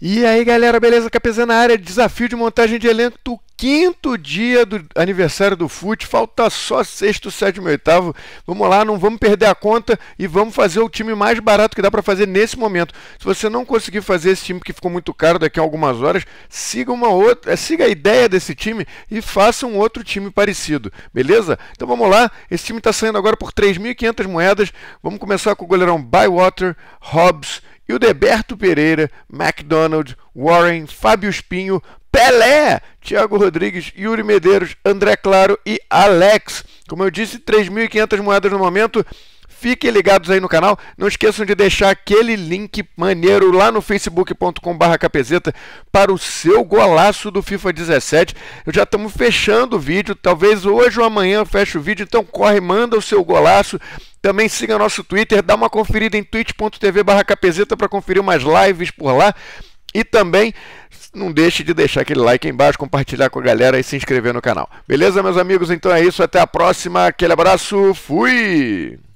E aí galera, beleza? KPZ na área, desafio de montagem de elenco quinto dia do aniversário do FUT, falta só sexto, sétimo e oitavo. Vamos lá, não vamos perder a conta e vamos fazer o time mais barato que dá para fazer nesse momento. Se você não conseguir fazer esse time que ficou muito caro daqui a algumas horas, siga uma outra, eh, siga a ideia desse time e faça um outro time parecido, beleza? Então vamos lá, esse time está saindo agora por 3.500 moedas. Vamos começar com o goleirão Bywater, Hobbs, Hildeberto Pereira, McDonald, Warren, Fábio Espinho, Pelé, Thiago Rodrigues, Yuri Medeiros, André Claro e Alex. Como eu disse, 3.500 moedas no momento. Fiquem ligados aí no canal. Não esqueçam de deixar aquele link maneiro lá no facebookcom para o seu golaço do FIFA 17. Eu já estamos fechando o vídeo. Talvez hoje ou amanhã eu feche o vídeo. Então corre, manda o seu golaço. Também siga nosso Twitter, dá uma conferida em twitchtv para conferir mais lives por lá. E também não deixe de deixar aquele like aí embaixo, compartilhar com a galera e se inscrever no canal. Beleza, meus amigos? Então é isso, até a próxima, aquele abraço, fui!